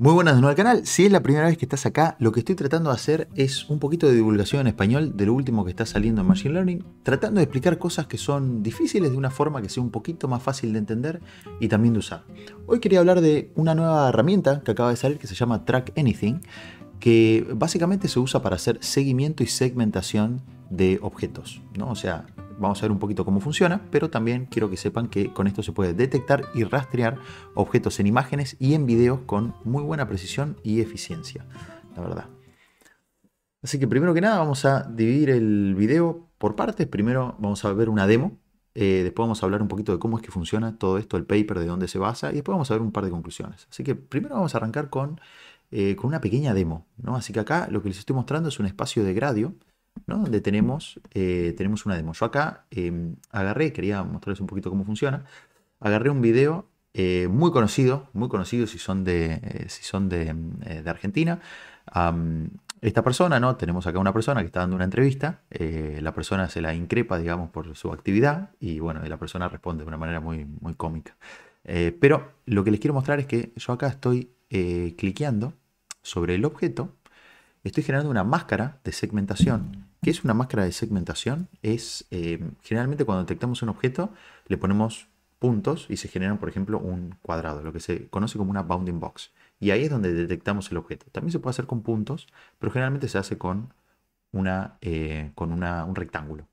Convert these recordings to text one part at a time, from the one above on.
Muy buenas de nuevo al canal. Si es la primera vez que estás acá, lo que estoy tratando de hacer es un poquito de divulgación en español de lo último que está saliendo en Machine Learning, tratando de explicar cosas que son difíciles de una forma que sea un poquito más fácil de entender y también de usar. Hoy quería hablar de una nueva herramienta que acaba de salir que se llama Track Anything, que básicamente se usa para hacer seguimiento y segmentación de objetos, ¿no? O sea, vamos a ver un poquito cómo funciona, pero también quiero que sepan que con esto se puede detectar y rastrear objetos en imágenes y en videos con muy buena precisión y eficiencia, la verdad. Así que primero que nada vamos a dividir el video por partes. Primero vamos a ver una demo, eh, después vamos a hablar un poquito de cómo es que funciona todo esto, el paper, de dónde se basa, y después vamos a ver un par de conclusiones. Así que primero vamos a arrancar con eh, con una pequeña demo. ¿no? Así que acá lo que les estoy mostrando es un espacio de Gradio, ¿no? donde tenemos, eh, tenemos una demo. Yo acá em, agarré, quería mostrarles un poquito cómo funciona, agarré un video eh, muy conocido, muy conocido si son de, si son de, em, Argentina. esta persona, ¿no? Tenemos acá una persona que está dando una entrevista, la persona se la increpa, digamos, por su actividad y bueno, la persona responde de una manera muy, muy cómica. pero lo que les quiero mostrar es que yo acá estoy eh, cliqueando sobre el objeto, estoy generando una máscara de segmentación. ¿Qué es una máscara de segmentación? Es eh, generalmente cuando detectamos un objeto le ponemos puntos y se genera, por ejemplo, un cuadrado, lo que se conoce como una bounding box. Y ahí es donde detectamos el objeto. También se puede hacer con puntos, pero generalmente se hace con, una, eh, con un rectángulo.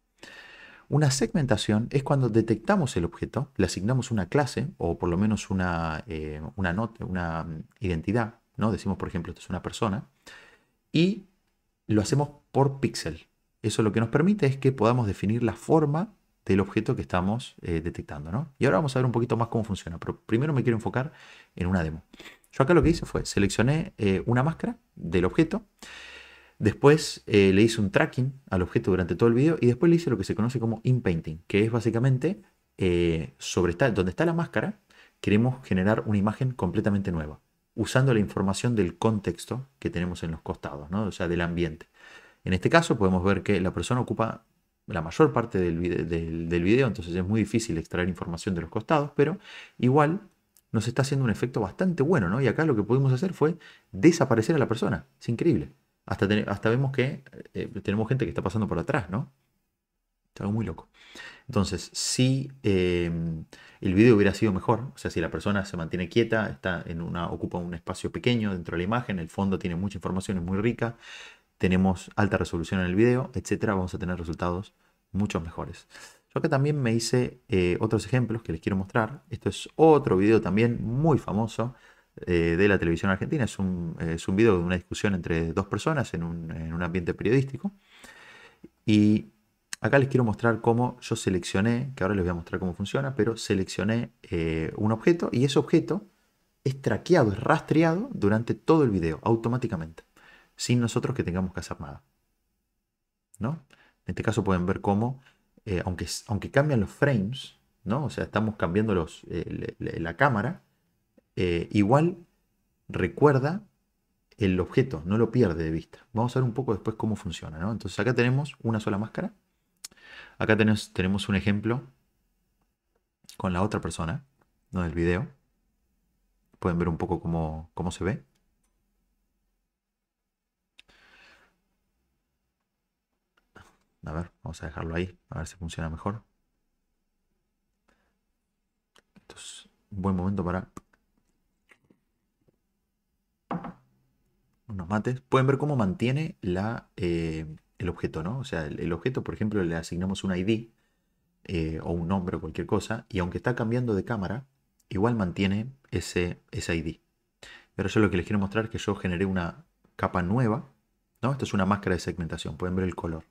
Una segmentación es cuando detectamos el objeto, le asignamos una clase o por lo menos una, eh, una, nota, una identidad, ¿no? Decimos, por ejemplo, esto es una persona, y lo hacemos por píxel. Eso lo que nos permite es que podamos definir la forma del objeto que estamos eh, detectando, ¿no? Y ahora vamos a ver un poquito más cómo funciona, pero primero me quiero enfocar en una demo. Yo acá lo que hice fue, seleccioné eh, una máscara del objeto, Después eh, le hice un tracking al objeto durante todo el video y después le hice lo que se conoce como inpainting, que es básicamente eh, sobre donde está la máscara, queremos generar una imagen completamente nueva, usando la información del contexto que tenemos en los costados, o sea, del ambiente. En este caso podemos ver que la persona ocupa la mayor parte del video, del video, entonces es muy difícil extraer información de los costados, pero igual nos está haciendo un efecto bastante bueno, ¿no? Y acá lo que pudimos hacer fue desaparecer a la persona. Es increíble. Hasta, vemos que eh, tenemos gente que está pasando por atrás, ¿no? Es muy loco. Entonces, si em, el video hubiera sido mejor, o sea, si la persona se mantiene quieta, está en una, ocupa un espacio pequeño dentro de la imagen, el fondo tiene mucha información, es muy rica, tenemos alta resolución en el video, etcétera, vamos a tener resultados mucho mejores. Yo acá también me hice eh, otros ejemplos que les quiero mostrar. Esto es otro video también muy famoso eh, de la televisión argentina. Es un, eh, es un video de una discusión entre dos personas en un, ambiente periodístico. Y acá les quiero mostrar cómo yo seleccioné, que ahora les voy a mostrar cómo funciona, pero seleccioné eh, un objeto y ese objeto es traqueado, es rastreado durante todo el video, automáticamente, sin nosotros que tengamos que hacer nada. En este caso pueden ver cómo, aunque, aunque cambian los frames, ¿no? o sea, estamos cambiando los, la cámara, eh, igual recuerda el objeto, no lo pierde de vista. Vamos a ver un poco después cómo funciona, ¿no? Entonces acá tenemos una sola máscara. Acá tenemos, tenemos un ejemplo con la otra persona, no del video. Pueden ver un poco cómo, cómo se ve. A ver, vamos a dejarlo ahí, a ver si funciona mejor. Entonces, un buen momento para unos mates, pueden ver cómo mantiene la, eh, el objeto, ¿no? O sea, el, objeto, por ejemplo, le asignamos un ID eh, o un nombre o cualquier cosa, y aunque está cambiando de cámara, igual mantiene ese, ese ID. Pero yo lo que les quiero mostrar es que yo generé una capa nueva, ¿no? Esto es una máscara de segmentación, pueden ver el color.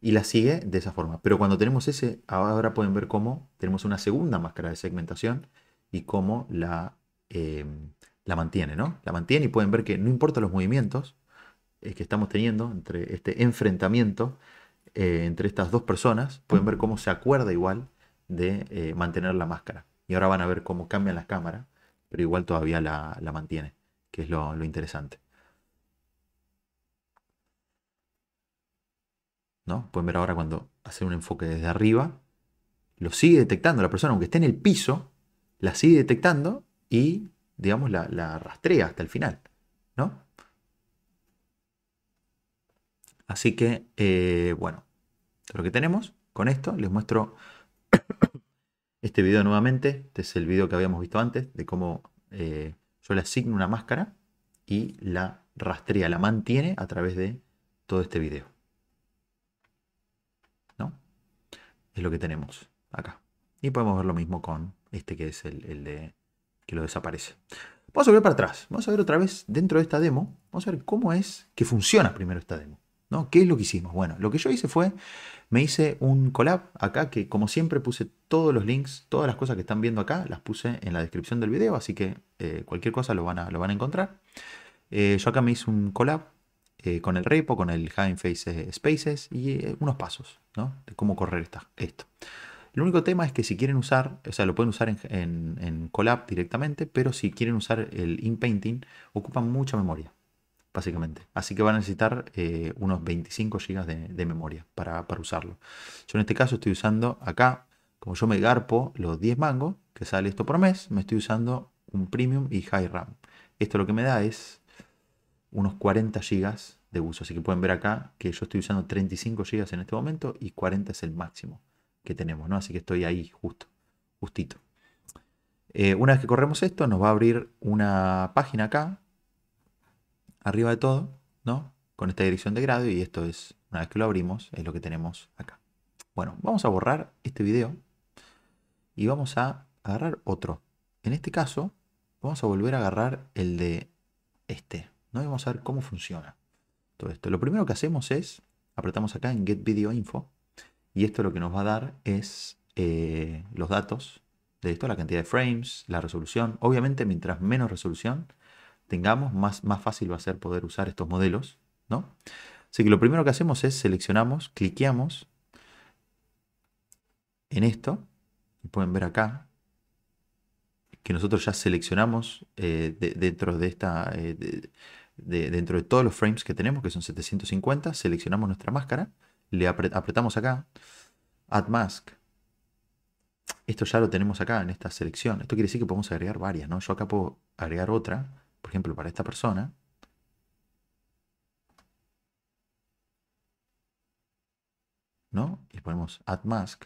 Y la sigue de esa forma. Pero cuando tenemos ese, ahora pueden ver cómo tenemos una segunda máscara de segmentación y cómo la... Eh, la mantiene, ¿no? La mantiene y pueden ver que no importa los movimientos eh, que estamos teniendo entre este enfrentamiento eh, entre estas dos personas, pueden ver cómo se acuerda igual de eh, mantener la máscara. Y ahora van a ver cómo cambian las cámaras, pero igual todavía la, mantiene, que es lo, lo interesante. ¿No? Pueden ver ahora cuando hace un enfoque desde arriba, lo sigue detectando la persona, aunque esté en el piso, la sigue detectando y digamos, la, la rastrea hasta el final, ¿no? Así que, eh, bueno, lo que tenemos con esto, les muestro este video nuevamente. Este es el video que habíamos visto antes de cómo eh, yo le asigno una máscara y la rastrea, la mantiene a través de todo este video. ¿No? Es lo que tenemos acá. Y podemos ver lo mismo con este que es el de que lo desaparece. Vamos a volver para atrás. Vamos a ver otra vez dentro de esta demo. Vamos a ver cómo es que funciona primero esta demo. ¿no? ¿Qué es lo que hicimos? Bueno, lo que yo hice fue, me hice un collab acá que como siempre puse todos los links, todas las cosas que están viendo acá, las puse en la descripción del video, así que eh, cualquier cosa lo van a, lo van a encontrar. Eh, yo acá me hice un collab eh, con el repo, con el Face Spaces y unos pasos ¿no? de cómo correr esta, esto. El único tema es que si quieren usar, o sea, lo pueden usar en, Colab directamente, pero si quieren usar el inpainting, ocupan mucha memoria, básicamente. Así que van a necesitar eh, unos 25 GB de, memoria para, para usarlo. Yo en este caso estoy usando acá, como yo me garpo los 10 mangos, que sale esto por mes, me estoy usando un premium y high RAM. Esto lo que me da es unos 40 GB de uso. Así que pueden ver acá que yo estoy usando 35 GB en este momento y 40 es el máximo que tenemos, ¿no? Así que estoy ahí justo, justito. Eh, una vez que corremos esto, nos va a abrir una página acá, arriba de todo, ¿no? Con esta dirección de grado y esto es, una vez que lo abrimos, es lo que tenemos acá. Bueno, vamos a borrar este video y vamos a agarrar otro. En este caso, vamos a volver a agarrar el de este, vamos a ver cómo funciona todo esto. Lo primero que hacemos es, apretamos acá en Get Video Info, y esto lo que nos va a dar es eh, los datos de esto, la cantidad de frames, la resolución. Obviamente, mientras menos resolución tengamos, más, más fácil va a ser poder usar estos modelos, ¿no? Así que lo primero que hacemos es seleccionamos, cliqueamos en esto. Y pueden ver acá que nosotros ya seleccionamos eh, dentro de esta... Eh, dentro de todos los frames que tenemos, que son 750, seleccionamos nuestra máscara le apretamos acá, Add Mask. Esto ya lo tenemos acá en esta selección. Esto quiere decir que podemos agregar varias, ¿no? Yo acá puedo agregar otra, por ejemplo, para esta persona. ¿No? Le ponemos Add Mask.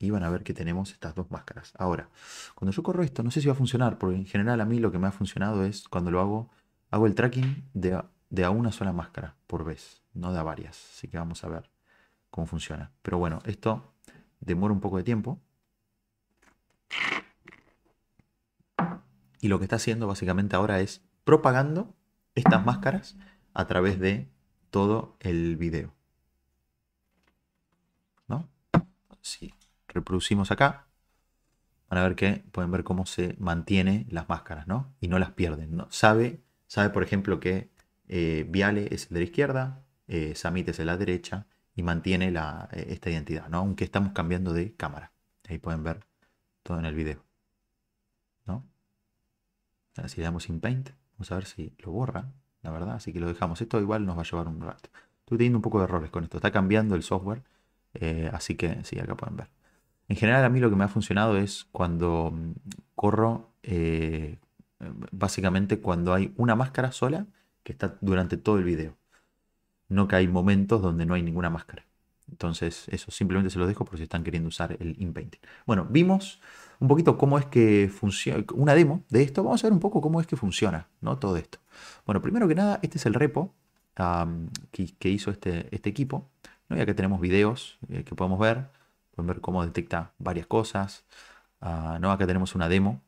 Y van a ver que tenemos estas dos máscaras. Ahora, cuando yo corro esto, no sé si va a funcionar, porque en general a mí lo que me ha funcionado es cuando lo hago, hago el tracking de de a una sola máscara por vez, no de a varias. Así que vamos a ver cómo funciona. Pero bueno, esto demora un poco de tiempo. Y lo que está haciendo básicamente ahora es propagando estas máscaras a través de todo el video. ¿No? Si reproducimos acá, van a ver que pueden ver cómo se mantienen las máscaras, ¿no? Y no las pierden. ¿no? Sabe, sabe, por ejemplo, que eh, Viale es el de la izquierda, Samite eh, Samit es el de la derecha y mantiene eh, esta identidad, aunque estamos cambiando de cámara. Ahí pueden ver todo en el video. ¿no? si le damos inpaint, paint, vamos a ver si lo borra, la verdad. Así que lo dejamos. Esto igual nos va a llevar un rato. Estoy teniendo un poco de errores con esto. Está cambiando el software. así que sí, acá pueden ver. En general a mí lo que me ha funcionado es cuando mm, corro, básicamente cuando hay una máscara sola que está durante todo el video. No que hay momentos donde no hay ninguna máscara. Entonces, eso simplemente se lo dejo por si están queriendo usar el inpainting. Bueno, vimos un poquito cómo es que funciona, una demo de esto. Vamos a ver un poco cómo es que funciona, ¿no? Todo esto. Bueno, primero que nada, este es el repo que, hizo este, este equipo. ¿no? Y acá tenemos videos eh, que podemos ver. Pueden ver cómo detecta varias cosas. Ah, ¿no? Acá tenemos una demo.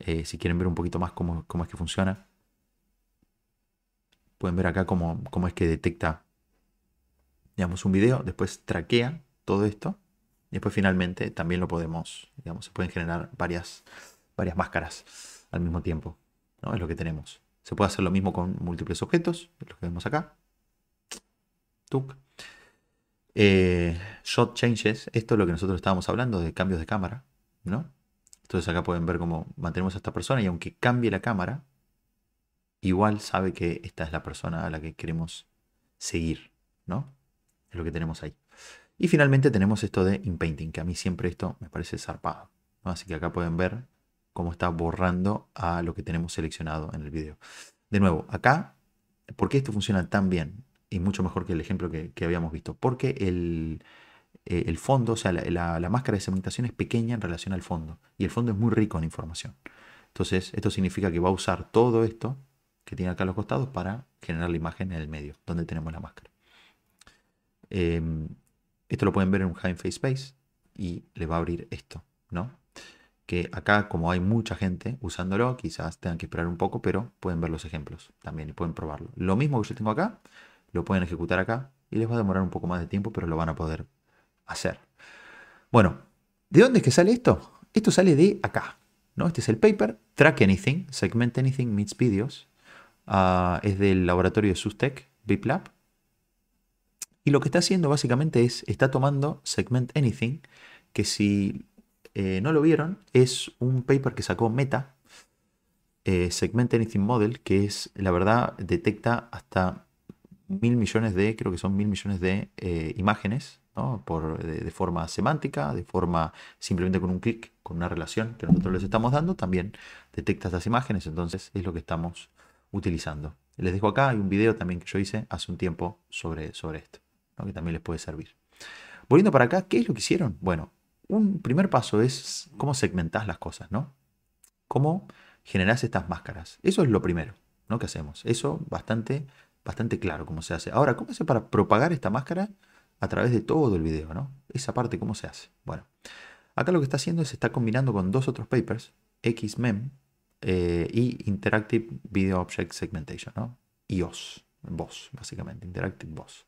Eh, si quieren ver un poquito más cómo, cómo es que funciona. Pueden ver acá cómo, es que detecta, digamos, un video, después traquea todo esto. Y después finalmente también lo podemos, digamos, se pueden generar varias, varias máscaras al mismo tiempo. ¿no? Es lo que tenemos. Se puede hacer lo mismo con múltiples objetos, lo que vemos acá. Tuk. Eh, shot changes, esto es lo que nosotros estábamos hablando de cambios de cámara, ¿no? Entonces acá pueden ver cómo mantenemos a esta persona y aunque cambie la cámara, igual sabe que esta es la persona a la que queremos seguir, ¿no? Es lo que tenemos ahí. Y finalmente tenemos esto de inpainting, que a mí siempre esto me parece zarpado. Así que acá pueden ver cómo está borrando a lo que tenemos seleccionado en el video. De nuevo, acá, ¿por qué esto funciona tan bien? Y mucho mejor que el ejemplo que, habíamos visto. Porque eh, el, fondo, o sea, la, la, máscara de segmentación es pequeña en relación al fondo. Y el fondo es muy rico en información. Entonces, esto significa que va a usar todo esto que tiene acá los costados para generar la imagen en el medio, donde tenemos la máscara. Em, esto lo pueden ver en un High Face Space y le va a abrir esto, ¿no? Que acá, como hay mucha gente usándolo, quizás tengan que esperar un poco, pero pueden ver los ejemplos también y pueden probarlo. Lo mismo que yo tengo acá, lo pueden ejecutar acá y les va a demorar un poco más de tiempo, pero lo van a poder hacer. Bueno, ¿de dónde es que sale esto? Esto sale de acá, ¿no? Este es el paper, Track Anything, Segment Anything Meets Videos, Ah, es del laboratorio de Sustec, BipLab. Y lo que está haciendo básicamente es, está tomando Segment Anything, que si eh, no lo vieron, es un paper que sacó Meta, eh, Segment Anything Model, que es, la verdad, detecta hasta mil millones de, creo que son mil millones de eh, imágenes, Por, de, forma semántica, de forma simplemente con un clic, con una relación que nosotros les estamos dando, también detecta estas imágenes, entonces es lo que estamos utilizando. Les dejo acá, hay un video también que yo hice hace un tiempo sobre, sobre esto, que también les puede servir. Volviendo para acá, ¿qué es lo que hicieron? Bueno, un primer paso es cómo segmentás las cosas, ¿no? Cómo generás estas máscaras. Eso es lo primero, ¿no? Que hacemos. Eso bastante, bastante claro cómo se hace. Ahora, ¿cómo hace para propagar esta máscara a través de todo el video, ¿no? Esa parte, ¿cómo se hace? Bueno, acá lo que está haciendo es está combinando con dos otros papers, XMEM eh, y Interactive Video Object Segmentation, ¿no? IOS, voz, básicamente, Interactive Voz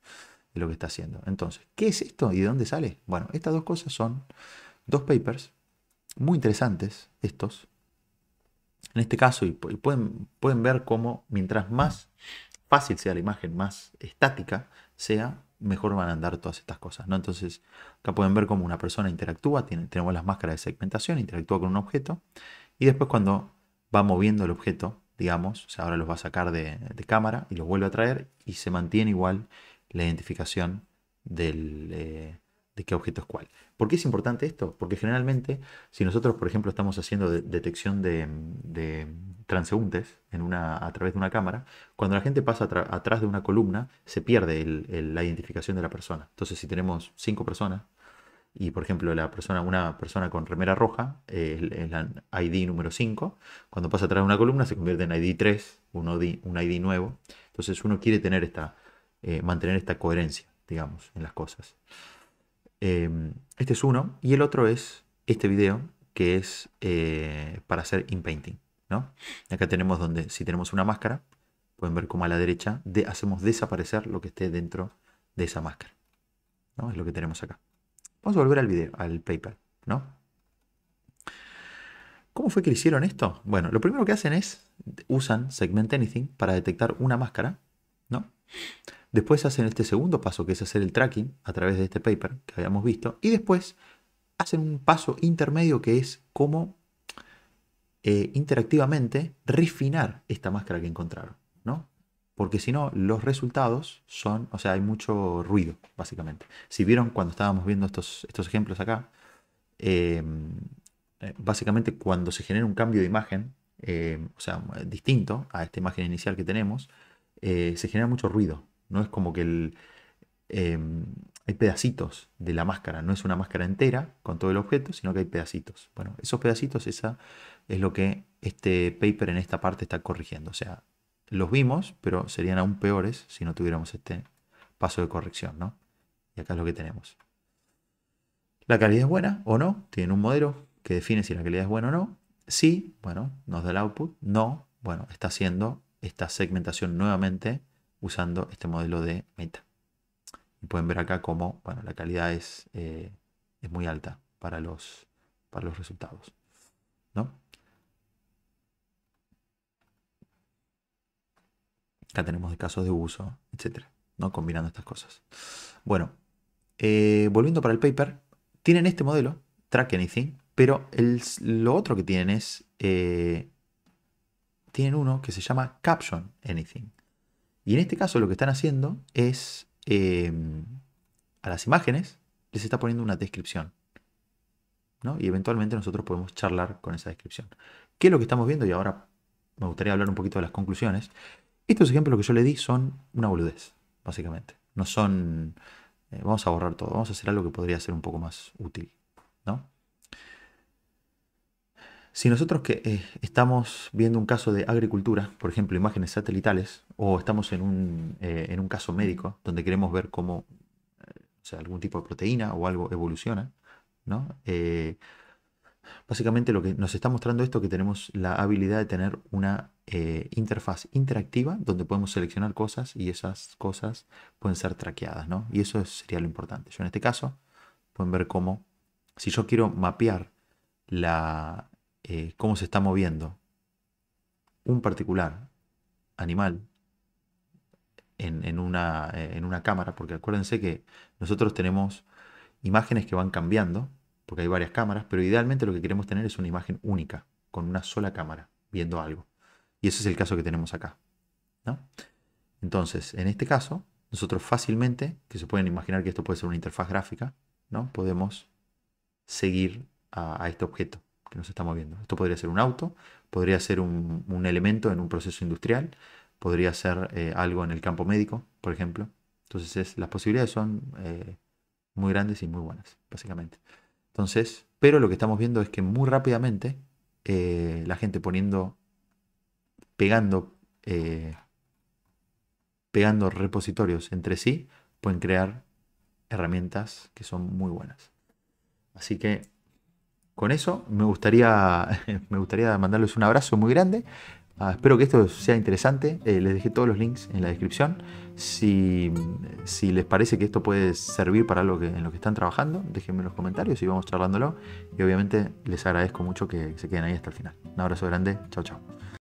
es lo que está haciendo. Entonces, ¿qué es esto y de dónde sale? Bueno, estas dos cosas son dos papers muy interesantes, estos. En este caso, y, pueden, pueden ver cómo mientras más fácil sea la imagen, más estática sea, mejor van a andar todas estas cosas. ¿no? Entonces, acá pueden ver cómo una persona interactúa, tenemos las máscaras de segmentación, interactúa con un objeto, y después cuando va moviendo el objeto, digamos, o sea, ahora los va a sacar de, cámara y los vuelve a traer y se mantiene igual la identificación del, eh, de qué objeto es cuál. ¿Por qué es importante esto? Porque generalmente, si nosotros, por ejemplo, estamos haciendo detección de, transeúntes en una, a través de una cámara, cuando la gente pasa atrás de una columna, se pierde la identificación de la persona. Entonces, si tenemos cinco personas y por ejemplo la persona, una persona con remera roja eh, es la ID número 5, cuando pasa atrás de una columna se convierte en ID 3, un ID, nuevo. Entonces uno quiere tener esta, eh, mantener esta coherencia, digamos, en las cosas. Em, este es uno y el otro es este video que es eh, para hacer inpainting. ¿no? Acá tenemos donde si tenemos una máscara, pueden ver como a la derecha de, hacemos desaparecer lo que esté dentro de esa máscara. ¿no? Es lo que tenemos acá. Vamos a volver al video, al paper, ¿no? ¿Cómo fue que le hicieron esto? Bueno, lo primero que hacen es usan Segment Anything para detectar una máscara, ¿no? Después hacen este segundo paso, que es hacer el tracking a través de este paper que habíamos visto. Y después hacen un paso intermedio que es cómo eh, interactivamente refinar esta máscara que encontraron, ¿no? porque si no, los resultados son, o sea, hay mucho ruido, básicamente. Si vieron cuando estábamos viendo estos, estos ejemplos acá, em, eh, básicamente cuando se genera un cambio de imagen, em, o sea, distinto a esta imagen inicial que tenemos, eh, se genera mucho ruido. No es como que el, em, hay pedacitos de la máscara, no es una máscara entera con todo el objeto, sino que hay pedacitos. Bueno, esos pedacitos, esa es lo que este paper en esta parte está corrigiendo. O sea, los vimos, pero serían aún peores si no tuviéramos este paso de corrección, ¿no? Y acá es lo que tenemos. La calidad es buena o no, tiene un modelo que define si la calidad es buena o no. Sí, bueno, nos da el output. No, bueno, está haciendo esta segmentación nuevamente usando este modelo de meta. Y pueden ver acá cómo, bueno, la calidad es, eh, muy alta para los, para los resultados, ¿no? Acá tenemos de casos de uso, etcétera, ¿no? Combinando estas cosas. Bueno, eh, volviendo para el paper, tienen este modelo, Track Anything, pero lo otro que tienen es. Eh, tienen uno que se llama Caption Anything. Y en este caso lo que están haciendo es. Em, a las imágenes les está poniendo una descripción. ¿no? Y eventualmente nosotros podemos charlar con esa descripción. ¿Qué es lo que estamos viendo? Y ahora me gustaría hablar un poquito de las conclusiones. Estos ejemplos que yo le di son una boludez, básicamente. No son, eh, vamos a borrar todo, vamos a hacer algo que podría ser un poco más útil, ¿no? Si nosotros que eh, estamos viendo un caso de agricultura, por ejemplo, imágenes satelitales, o estamos en un, eh, caso médico donde queremos ver cómo algún tipo de proteína o algo evoluciona, ¿no? básicamente lo que nos está mostrando esto es que tenemos la habilidad de tener una eh, interfaz interactiva donde podemos seleccionar cosas y esas cosas pueden ser traqueadas, ¿no? Y eso sería lo importante. Yo en este caso, pueden ver cómo, si yo quiero mapear la, eh, cómo se está moviendo un particular animal en, una, en una cámara, porque acuérdense que nosotros tenemos imágenes que van cambiando, porque hay varias cámaras, pero idealmente lo que queremos tener es una imagen única, con una sola cámara, viendo algo. Y ese es el caso que tenemos acá. Entonces, en este caso, nosotros fácilmente, que se pueden imaginar que esto puede ser una interfaz gráfica, ¿no? podemos seguir a, este objeto que nos está moviendo. Esto podría ser un auto, podría ser un, elemento en un proceso industrial, podría ser eh, algo en el campo médico, por ejemplo. Entonces, las posibilidades son eh, muy grandes y muy buenas, básicamente. Entonces, pero lo que estamos viendo es que muy rápidamente eh, la gente poniendo pegando, eh, pegando repositorios entre sí, pueden crear herramientas que son muy buenas. Así que con eso me gustaría, me gustaría mandarles un abrazo muy grande. Ah, espero que esto sea interesante. Eh, les dejé todos los links en la descripción. Si, les parece que esto puede servir para algo que, en lo que están trabajando, déjenme en los comentarios y vamos charlándolo. Y obviamente les agradezco mucho que se queden ahí hasta el final. Un abrazo grande. Chao, chao.